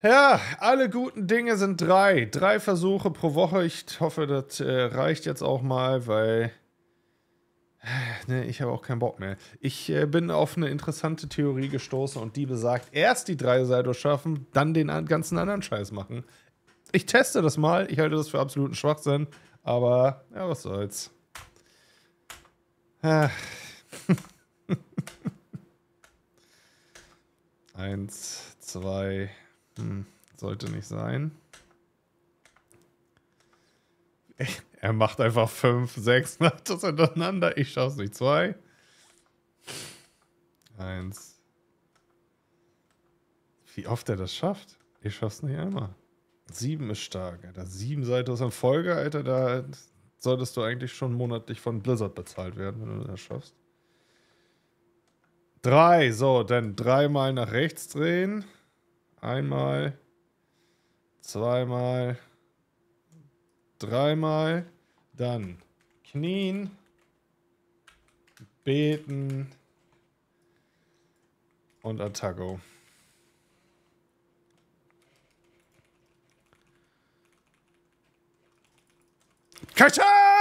Ja, alle guten Dinge sind drei. Drei Versuche pro Woche. Ich hoffe, das äh, reicht jetzt auch mal, weil äh, ne, ich habe auch keinen Bock mehr. Ich äh, bin auf eine interessante Theorie gestoßen und die besagt, erst die drei Saldo schaffen, dann den ganzen anderen Scheiß machen. Ich teste das mal. Ich halte das für absoluten Schwachsinn. Aber ja, was soll's. Äh. Eins, zwei, drei. Hm, sollte nicht sein. Er macht einfach 5, 6 das hintereinander. Ich schaff's nicht. 2. 1. Wie oft er das schafft? Ich schaff's nicht einmal. 7 ist stark, Alter. 7 Seitos in Folge, Alter. Da solltest du eigentlich schon monatlich von Blizzard bezahlt werden, wenn du das schaffst. 3. So, dann dreimal nach rechts drehen. Einmal, zweimal, dreimal. Dann knien, beten und Attago. Kacha!